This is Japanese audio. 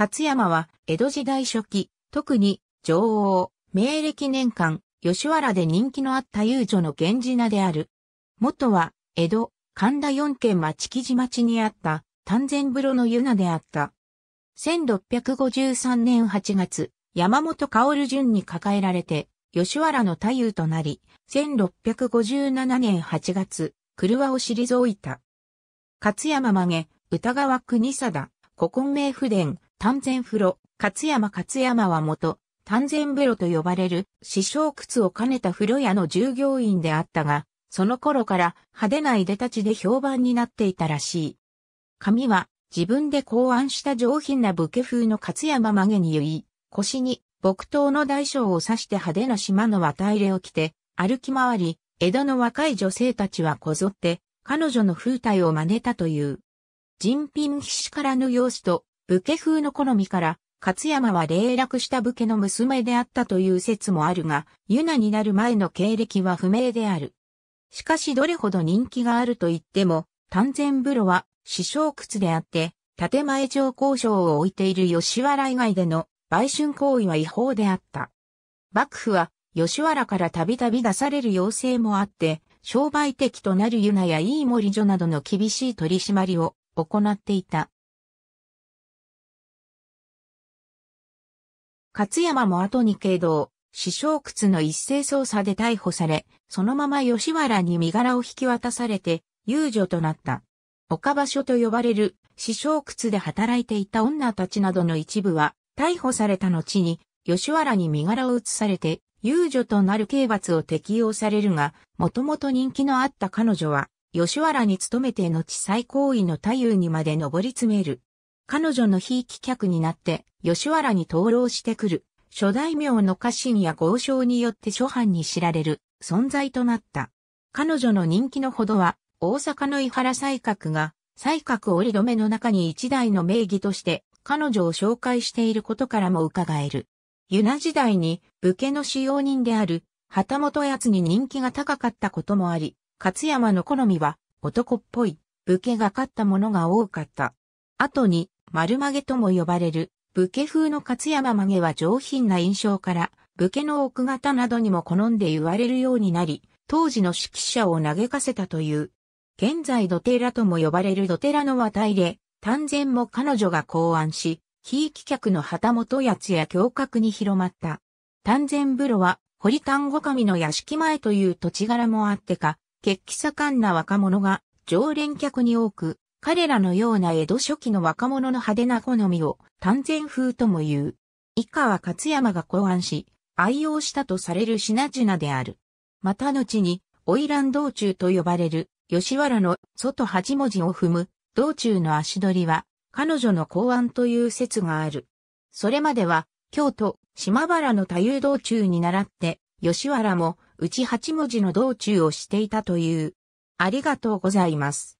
勝山は、江戸時代初期、特に、女王、明暦年間、吉原で人気のあった遊女の源氏名である。元は、江戸、神田四県町木地町にあった、丹前風呂の湯名であった。1653年8月、山本薫順に抱えられて、吉原の太夫となり、1657年8月、車を退いた。勝山曲げ、歌川国貞、古今名不伝、丹前風呂、勝山勝山は元、丹前風呂と呼ばれる、師匠靴を兼ねた風呂屋の従業員であったが、その頃から派手な出でたちで評判になっていたらしい。髪は自分で考案した上品な武家風の勝山曲げに結い、腰に木刀の大小を刺して派手な島の綿入れを着て、歩き回り、江戸の若い女性たちはこぞって、彼女の風体を真似たという。人品必至からぬ様子と、武家風の好みから、勝山は霊落した武家の娘であったという説もあるが、ユナになる前の経歴は不明である。しかしどれほど人気があると言っても、丹前風呂は、師匠屈であって、建前上交渉を置いている吉原以外での売春行為は違法であった。幕府は、吉原からたびたび出される要請もあって、商売的となるユナやいい森女などの厳しい取り締まりを行っていた。勝山も後に軽道、師匠屈の一斉捜査で逮捕され、そのまま吉原に身柄を引き渡されて、遊女となった。岡場所と呼ばれる、師匠屈で働いていた女たちなどの一部は、逮捕された後に、吉原に身柄を移されて、遊女となる刑罰を適用されるが、もともと人気のあった彼女は、吉原に勤めて後最高位の太夫にまで上り詰める。彼女の非い客になって吉原に灯籠してくる、諸大名の家臣や豪商によって諸藩に知られる存在となった。彼女の人気のほどは、大阪の伊原西閣が、西閣折めの中に一代の名義として彼女を紹介していることからも伺える。ユナ時代に武家の使用人である旗本奴に人気が高かったこともあり、勝山の好みは男っぽい武家が勝ったものが多かった。後に丸曲げとも呼ばれる、武家風の勝山曲げは上品な印象から、武家の奥方などにも好んで言われるようになり、当時の指揮者を嘆かせたという。現在土寺とも呼ばれる土寺の和体で、丹前も彼女が考案し、非棄客の旗本やつや教閣に広まった。丹前風呂は、堀丹後神の屋敷前という土地柄もあってか、血気盛んな若者が常連客に多く、彼らのような江戸初期の若者の派手な好みを丹前風とも言う。以下は勝山が考案し、愛用したとされる品々である。また後に、ラン道中と呼ばれる、吉原の外八文字を踏む、道中の足取りは、彼女の考案という説がある。それまでは、京都、島原の太夫道中に習って、吉原も、うち八文字の道中をしていたという。ありがとうございます。